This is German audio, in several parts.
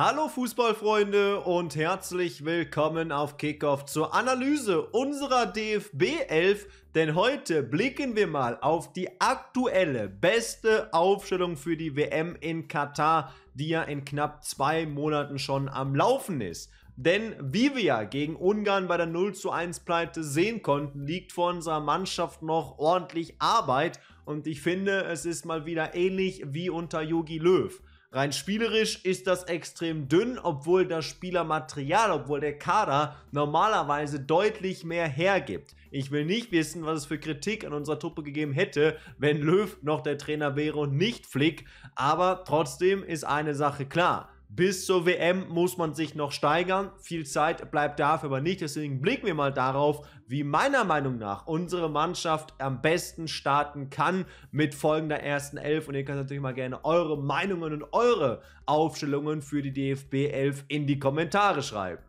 Hallo Fußballfreunde und herzlich willkommen auf Kickoff zur Analyse unserer DFB 11, denn heute blicken wir mal auf die aktuelle beste Aufstellung für die WM in Katar, die ja in knapp zwei Monaten schon am Laufen ist. Denn wie wir ja gegen Ungarn bei der 0 zu 1 Pleite sehen konnten, liegt vor unserer Mannschaft noch ordentlich Arbeit und ich finde, es ist mal wieder ähnlich wie unter Yogi Löw. Rein spielerisch ist das extrem dünn, obwohl das Spielermaterial, obwohl der Kader normalerweise deutlich mehr hergibt. Ich will nicht wissen, was es für Kritik an unserer Truppe gegeben hätte, wenn Löw noch der Trainer wäre und nicht Flick. Aber trotzdem ist eine Sache klar. Bis zur WM muss man sich noch steigern. Viel Zeit bleibt dafür aber nicht. Deswegen blicken wir mal darauf, wie meiner Meinung nach unsere Mannschaft am besten starten kann mit folgender ersten Elf. Und ihr könnt natürlich mal gerne eure Meinungen und eure Aufstellungen für die DFB 11 in die Kommentare schreiben.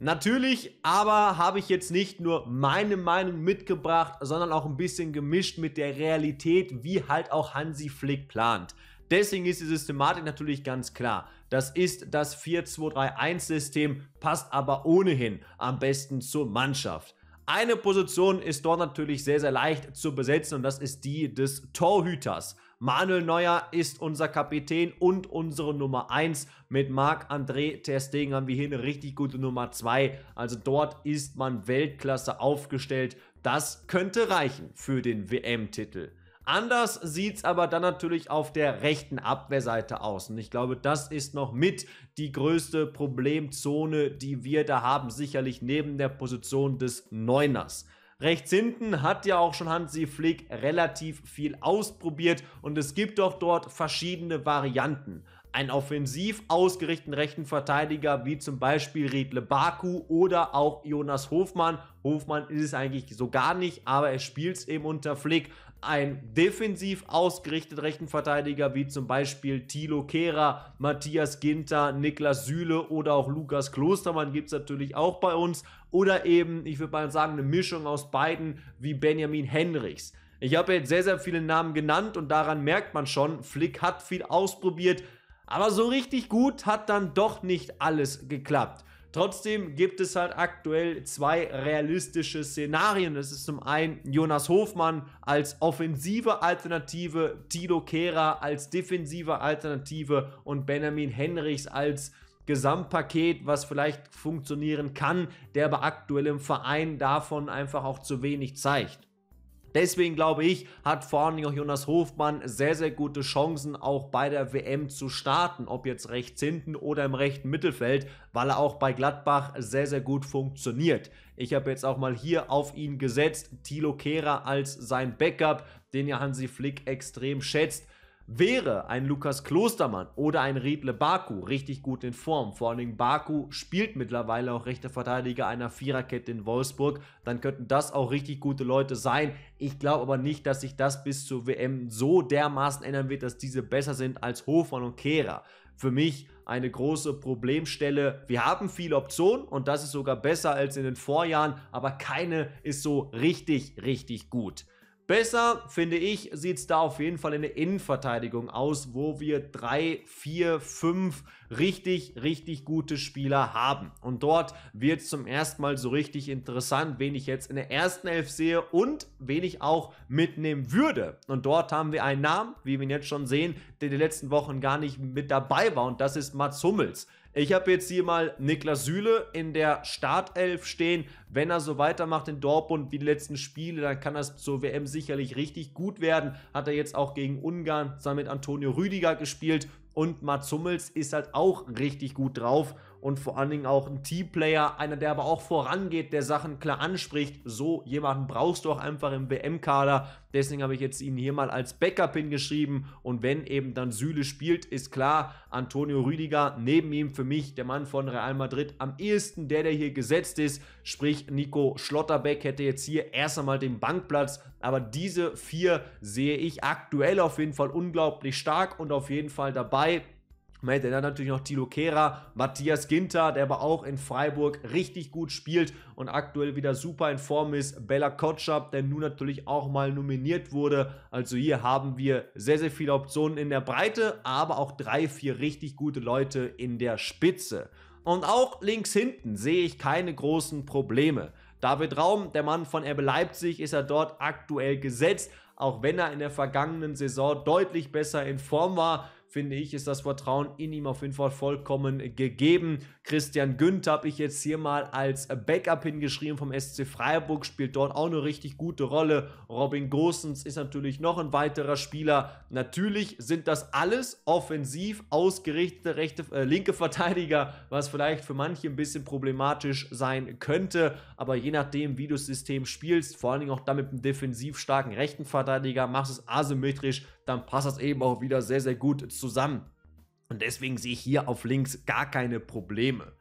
Natürlich, aber habe ich jetzt nicht nur meine Meinung mitgebracht, sondern auch ein bisschen gemischt mit der Realität, wie halt auch Hansi Flick plant. Deswegen ist die Systematik natürlich ganz klar. Das ist das 4-2-3-1-System, passt aber ohnehin am besten zur Mannschaft. Eine Position ist dort natürlich sehr, sehr leicht zu besetzen und das ist die des Torhüters. Manuel Neuer ist unser Kapitän und unsere Nummer 1. Mit Marc-André Ter Stegen haben wir hier eine richtig gute Nummer 2. Also dort ist man Weltklasse aufgestellt. Das könnte reichen für den WM-Titel. Anders sieht es aber dann natürlich auf der rechten Abwehrseite aus. Und ich glaube, das ist noch mit die größte Problemzone, die wir da haben. Sicherlich neben der Position des Neuners. Rechts hinten hat ja auch schon Hansi Flick relativ viel ausprobiert und es gibt doch dort verschiedene Varianten. Ein offensiv ausgerichteten rechten Verteidiger wie zum Beispiel Riedle Baku oder auch Jonas Hofmann. Hofmann ist es eigentlich so gar nicht, aber er spielt es eben unter Flick ein defensiv ausgerichteter rechten wie zum Beispiel Thilo Kehrer, Matthias Ginter, Niklas Süle oder auch Lukas Klostermann gibt es natürlich auch bei uns. Oder eben, ich würde mal sagen, eine Mischung aus beiden wie Benjamin Henrichs. Ich habe jetzt sehr, sehr viele Namen genannt und daran merkt man schon, Flick hat viel ausprobiert, aber so richtig gut hat dann doch nicht alles geklappt. Trotzdem gibt es halt aktuell zwei realistische Szenarien. Das ist zum einen Jonas Hofmann als offensive Alternative, Tilo Kehrer als defensive Alternative und Benjamin Henrichs als Gesamtpaket, was vielleicht funktionieren kann, der aber aktuell im Verein davon einfach auch zu wenig zeigt. Deswegen glaube ich, hat vor allem auch Jonas Hofmann sehr, sehr gute Chancen, auch bei der WM zu starten, ob jetzt rechts hinten oder im rechten Mittelfeld, weil er auch bei Gladbach sehr, sehr gut funktioniert. Ich habe jetzt auch mal hier auf ihn gesetzt, Thilo Kehrer als sein Backup, den ja Hansi Flick extrem schätzt. Wäre ein Lukas Klostermann oder ein Riedle Baku richtig gut in Form, vor allem Baku spielt mittlerweile auch rechter Verteidiger einer Viererkette in Wolfsburg, dann könnten das auch richtig gute Leute sein. Ich glaube aber nicht, dass sich das bis zur WM so dermaßen ändern wird, dass diese besser sind als Hofmann und Kehrer. Für mich eine große Problemstelle. Wir haben viele Optionen und das ist sogar besser als in den Vorjahren, aber keine ist so richtig, richtig gut. Besser, finde ich, sieht es da auf jeden Fall in der Innenverteidigung aus, wo wir drei, vier, fünf richtig, richtig gute Spieler haben. Und dort wird es zum ersten Mal so richtig interessant, wen ich jetzt in der ersten Elf sehe und wen ich auch mitnehmen würde. Und dort haben wir einen Namen, wie wir ihn jetzt schon sehen, der in den letzten Wochen gar nicht mit dabei war und das ist Mats Hummels. Ich habe jetzt hier mal Niklas Süle in der Startelf stehen. Wenn er so weitermacht in Dortmund wie die letzten Spiele, dann kann das zur WM sicherlich richtig gut werden. Hat er jetzt auch gegen Ungarn zusammen mit Antonio Rüdiger gespielt. Und Mats Hummels ist halt auch richtig gut drauf und vor allen Dingen auch ein Teamplayer, einer, der aber auch vorangeht, der Sachen klar anspricht. So jemanden brauchst du auch einfach im WM-Kader. Deswegen habe ich jetzt ihn hier mal als Backup hingeschrieben. Und wenn eben dann Süle spielt, ist klar, Antonio Rüdiger neben ihm für mich, der Mann von Real Madrid, am ehesten der, der hier gesetzt ist. Sprich, Nico Schlotterbeck hätte jetzt hier erst einmal den Bankplatz. Aber diese vier sehe ich aktuell auf jeden Fall unglaublich stark und auf jeden Fall dabei. Man hätte dann natürlich noch Tilo Kehrer, Matthias Ginter, der aber auch in Freiburg richtig gut spielt und aktuell wieder super in Form ist. Bella Kotschap, der nun natürlich auch mal nominiert wurde. Also hier haben wir sehr, sehr viele Optionen in der Breite, aber auch drei, vier richtig gute Leute in der Spitze. Und auch links hinten sehe ich keine großen Probleme. David Raum, der Mann von RB Leipzig, ist er dort aktuell gesetzt. Auch wenn er in der vergangenen Saison deutlich besser in Form war, finde ich, ist das Vertrauen in ihm auf jeden Fall vollkommen gegeben. Christian Günther habe ich jetzt hier mal als Backup hingeschrieben vom SC Freiburg, spielt dort auch eine richtig gute Rolle. Robin Gosens ist natürlich noch ein weiterer Spieler. Natürlich sind das alles offensiv ausgerichtete rechte, äh, linke Verteidiger, was vielleicht für manche ein bisschen problematisch sein könnte, aber je nachdem, wie du das System spielst, vor allen Dingen auch damit einem defensiv starken rechten Verteidiger, machst es asymmetrisch, dann passt das eben auch wieder sehr, sehr gut zusammen. Und deswegen sehe ich hier auf links gar keine Probleme.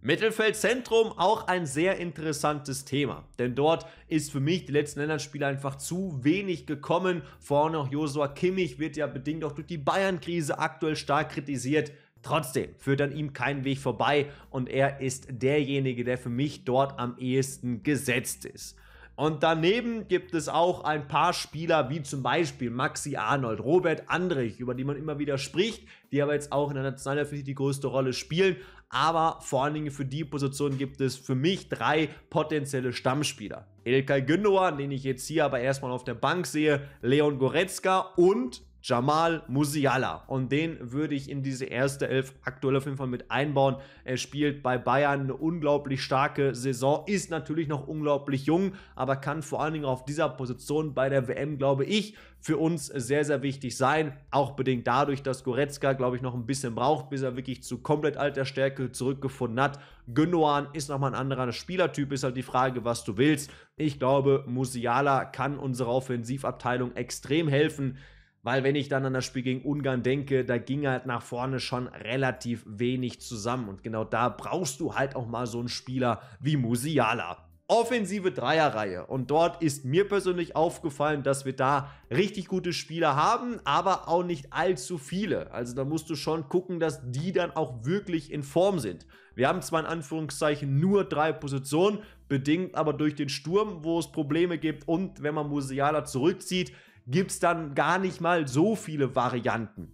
Mittelfeldzentrum auch ein sehr interessantes Thema, denn dort ist für mich die letzten Länderspiele einfach zu wenig gekommen. Vorne auch Josua Kimmich wird ja bedingt auch durch die Bayern-Krise aktuell stark kritisiert. Trotzdem führt an ihm kein Weg vorbei und er ist derjenige, der für mich dort am ehesten gesetzt ist. Und daneben gibt es auch ein paar Spieler, wie zum Beispiel Maxi Arnold, Robert Andrich, über die man immer wieder spricht, die aber jetzt auch in der Nationalelf die größte Rolle spielen. Aber vor allen Dingen für die Position gibt es für mich drei potenzielle Stammspieler. Ilkay Gündogan, den ich jetzt hier aber erstmal auf der Bank sehe, Leon Goretzka und Jamal Musiala. Und den würde ich in diese erste Elf aktuell auf jeden Fall mit einbauen. Er spielt bei Bayern eine unglaublich starke Saison, ist natürlich noch unglaublich jung, aber kann vor allen Dingen auf dieser Position bei der WM, glaube ich, für uns sehr, sehr wichtig sein. Auch bedingt dadurch, dass Goretzka, glaube ich, noch ein bisschen braucht, bis er wirklich zu komplett alter Stärke zurückgefunden hat. Gündogan ist nochmal ein anderer Spielertyp, ist halt die Frage, was du willst. Ich glaube, Musiala kann unserer Offensivabteilung extrem helfen. Weil wenn ich dann an das Spiel gegen Ungarn denke, da ging halt nach vorne schon relativ wenig zusammen. Und genau da brauchst du halt auch mal so einen Spieler wie Musiala. Offensive Dreierreihe. Und dort ist mir persönlich aufgefallen, dass wir da richtig gute Spieler haben, aber auch nicht allzu viele. Also da musst du schon gucken, dass die dann auch wirklich in Form sind. Wir haben zwar in Anführungszeichen nur drei Positionen, bedingt aber durch den Sturm, wo es Probleme gibt und wenn man Musiala zurückzieht, gibt es dann gar nicht mal so viele Varianten.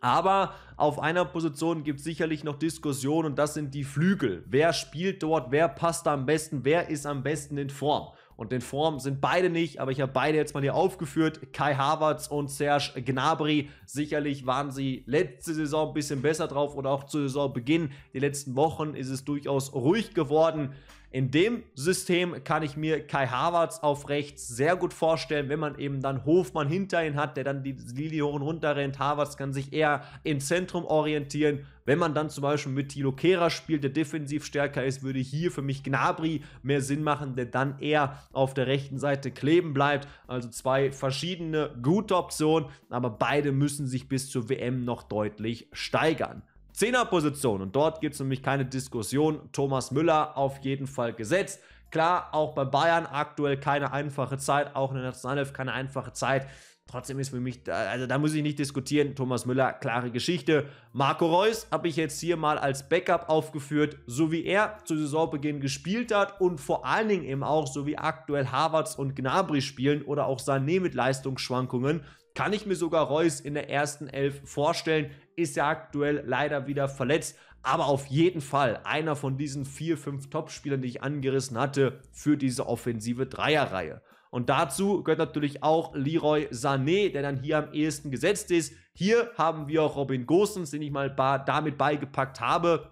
Aber auf einer Position gibt es sicherlich noch Diskussionen und das sind die Flügel. Wer spielt dort, wer passt da am besten, wer ist am besten in Form? Und in Form sind beide nicht, aber ich habe beide jetzt mal hier aufgeführt. Kai Havertz und Serge Gnabry. Sicherlich waren sie letzte Saison ein bisschen besser drauf oder auch zu Saisonbeginn. Die letzten Wochen ist es durchaus ruhig geworden. In dem System kann ich mir Kai Havertz auf rechts sehr gut vorstellen, wenn man eben dann Hofmann hinter ihn hat, der dann die Linie hoch und runter rennt. Havertz kann sich eher im Zentrum orientieren. Wenn man dann zum Beispiel mit Tilo Kehrer spielt, der defensiv stärker ist, würde hier für mich Gnabri mehr Sinn machen, der dann eher auf der rechten Seite kleben bleibt. Also zwei verschiedene gute Optionen, aber beide müssen sich bis zur WM noch deutlich steigern. Zehnerposition. Und dort gibt es nämlich keine Diskussion. Thomas Müller auf jeden Fall gesetzt. Klar, auch bei Bayern aktuell keine einfache Zeit, auch in der Nationalelf keine einfache Zeit. Trotzdem ist für mich, also da muss ich nicht diskutieren. Thomas Müller, klare Geschichte. Marco Reus habe ich jetzt hier mal als Backup aufgeführt, so wie er zu Saisonbeginn gespielt hat und vor allen Dingen eben auch, so wie aktuell Havertz und Gnabry spielen oder auch Sané mit Leistungsschwankungen kann ich mir sogar Reus in der ersten Elf vorstellen. Ist ja aktuell leider wieder verletzt. Aber auf jeden Fall einer von diesen vier, fünf Topspielern, die ich angerissen hatte, für diese offensive Dreierreihe. Und dazu gehört natürlich auch Leroy Sané, der dann hier am ehesten gesetzt ist. Hier haben wir auch Robin Gosens, den ich mal damit beigepackt habe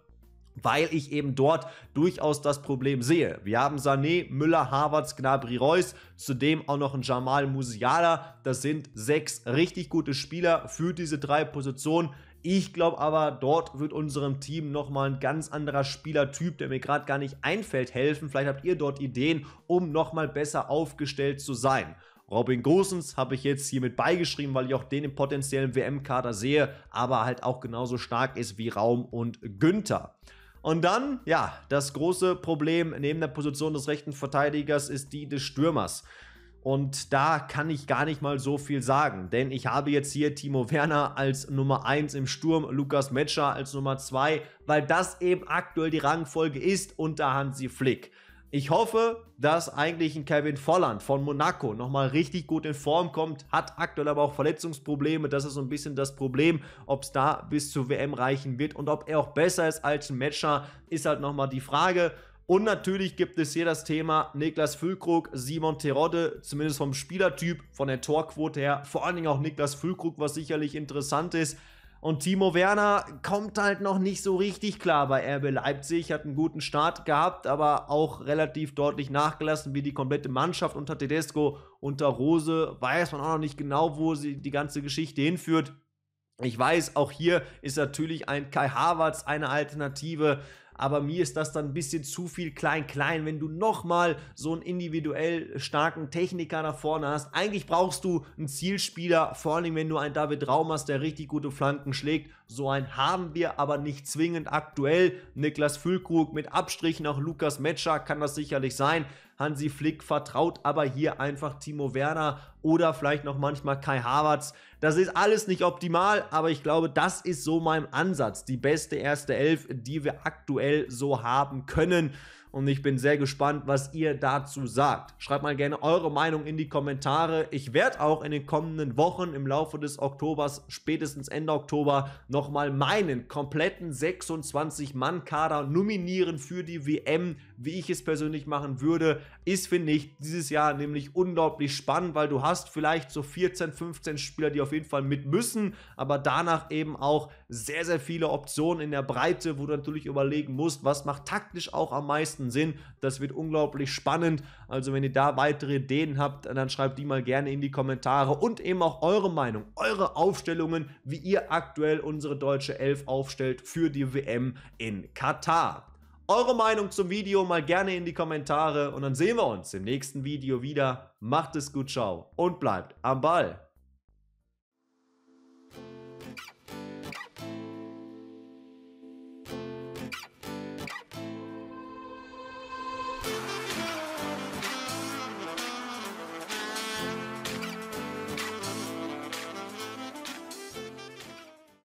weil ich eben dort durchaus das Problem sehe. Wir haben Sané, Müller, Havertz, Gnabry, Reus, zudem auch noch ein Jamal Musiala. Das sind sechs richtig gute Spieler für diese drei Positionen. Ich glaube aber, dort wird unserem Team nochmal ein ganz anderer Spielertyp, der mir gerade gar nicht einfällt, helfen. Vielleicht habt ihr dort Ideen, um nochmal besser aufgestellt zu sein. Robin Gosens habe ich jetzt hiermit beigeschrieben, weil ich auch den im potenziellen WM-Kader sehe, aber halt auch genauso stark ist wie Raum und Günther. Und dann, ja, das große Problem neben der Position des rechten Verteidigers ist die des Stürmers. Und da kann ich gar nicht mal so viel sagen, denn ich habe jetzt hier Timo Werner als Nummer 1 im Sturm, Lukas Metscher als Nummer 2, weil das eben aktuell die Rangfolge ist unter Hansi Flick. Ich hoffe, dass eigentlich ein Kevin Volland von Monaco nochmal richtig gut in Form kommt, hat aktuell aber auch Verletzungsprobleme. Das ist so ein bisschen das Problem, ob es da bis zur WM reichen wird und ob er auch besser ist als ein Matcher, ist halt nochmal die Frage. Und natürlich gibt es hier das Thema Niklas Füllkrug, Simon Terodde, zumindest vom Spielertyp, von der Torquote her, vor allen Dingen auch Niklas Füllkrug, was sicherlich interessant ist. Und Timo Werner kommt halt noch nicht so richtig klar bei RB Leipzig, hat einen guten Start gehabt, aber auch relativ deutlich nachgelassen, wie die komplette Mannschaft unter Tedesco, unter Rose, weiß man auch noch nicht genau, wo sie die ganze Geschichte hinführt. Ich weiß, auch hier ist natürlich ein Kai Havertz eine Alternative, aber mir ist das dann ein bisschen zu viel klein-klein, wenn du nochmal so einen individuell starken Techniker nach vorne hast. Eigentlich brauchst du einen Zielspieler, vor allem wenn du einen David Raum hast, der richtig gute Flanken schlägt. So einen haben wir aber nicht zwingend aktuell. Niklas Füllkrug mit Abstrich nach Lukas Metscher kann das sicherlich sein. Hansi Flick vertraut aber hier einfach Timo Werner oder vielleicht noch manchmal Kai Havertz. Das ist alles nicht optimal, aber ich glaube, das ist so mein Ansatz. Die beste erste Elf, die wir aktuell so haben können und ich bin sehr gespannt, was ihr dazu sagt. Schreibt mal gerne eure Meinung in die Kommentare. Ich werde auch in den kommenden Wochen im Laufe des Oktobers, spätestens Ende Oktober, nochmal meinen kompletten 26-Mann-Kader nominieren für die WM, wie ich es persönlich machen würde. Ist, finde ich, dieses Jahr nämlich unglaublich spannend, weil du hast vielleicht so 14, 15 Spieler, die auf jeden Fall mit müssen, aber danach eben auch sehr, sehr viele Optionen in der Breite, wo du natürlich überlegen musst, was macht taktisch auch am meisten meisten Sinn. Das wird unglaublich spannend. Also wenn ihr da weitere Ideen habt, dann schreibt die mal gerne in die Kommentare und eben auch eure Meinung, eure Aufstellungen, wie ihr aktuell unsere deutsche Elf aufstellt für die WM in Katar. Eure Meinung zum Video mal gerne in die Kommentare und dann sehen wir uns im nächsten Video wieder. Macht es gut, ciao und bleibt am Ball.